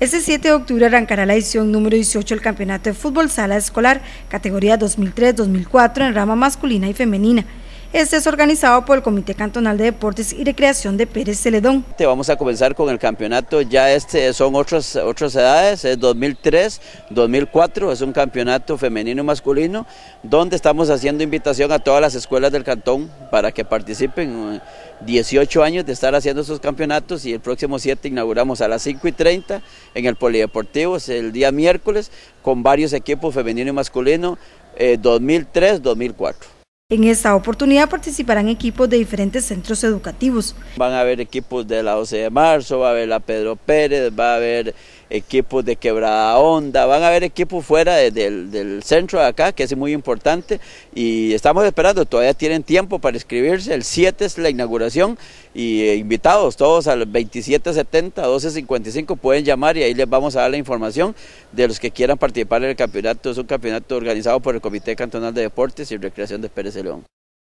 Este 7 de octubre arrancará la edición número 18 del Campeonato de Fútbol Sala Escolar, categoría 2003-2004 en rama masculina y femenina. Este es organizado por el Comité Cantonal de Deportes y Recreación de Pérez Celedón. Te vamos a comenzar con el campeonato, ya este son otras, otras edades, es 2003, 2004, es un campeonato femenino y masculino, donde estamos haciendo invitación a todas las escuelas del cantón para que participen. 18 años de estar haciendo esos campeonatos y el próximo 7 inauguramos a las 5 y 30 en el Polideportivo, es el día miércoles, con varios equipos femenino y masculino, 2003-2004. Eh, en esta oportunidad participarán equipos de diferentes centros educativos. Van a haber equipos de la 12 de marzo, va a haber la Pedro Pérez, va a haber equipos de Quebrada Onda, van a haber equipos fuera del, centro de acá, que es muy importante, y estamos esperando, todavía tienen tiempo para inscribirse, el 7 es la inauguración, y eh, invitados todos al 2770-1255 pueden llamar y ahí les vamos a dar la información de los que quieran participar en el campeonato, es un campeonato organizado por el Comité Cantonal de Deportes y Recreación de Pérez.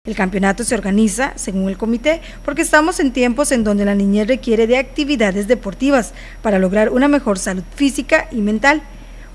El campeonato se organiza, según el comité, porque estamos en tiempos en donde la niñez requiere de actividades deportivas para lograr una mejor salud física y mental.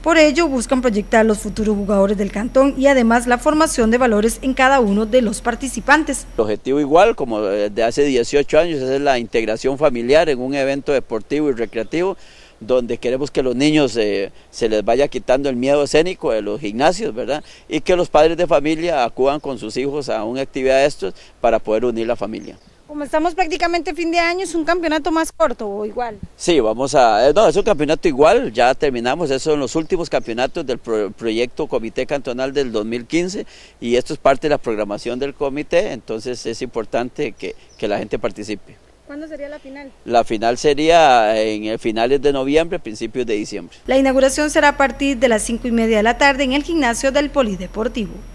Por ello, buscan proyectar los futuros jugadores del cantón y además la formación de valores en cada uno de los participantes. El objetivo igual, como desde hace 18 años, es la integración familiar en un evento deportivo y recreativo donde queremos que los niños eh, se les vaya quitando el miedo escénico de los gimnasios, ¿verdad? Y que los padres de familia acudan con sus hijos a una actividad de estos para poder unir la familia. Como estamos prácticamente fin de año, ¿es un campeonato más corto o igual? Sí, vamos a... Eh, no, es un campeonato igual, ya terminamos, esos son los últimos campeonatos del proyecto Comité Cantonal del 2015 y esto es parte de la programación del comité, entonces es importante que, la gente participe. ¿Cuándo sería la final? La final sería eh, en finales de noviembre, principios de diciembre. La inauguración será a partir de las 5 y media de la tarde en el gimnasio del Polideportivo.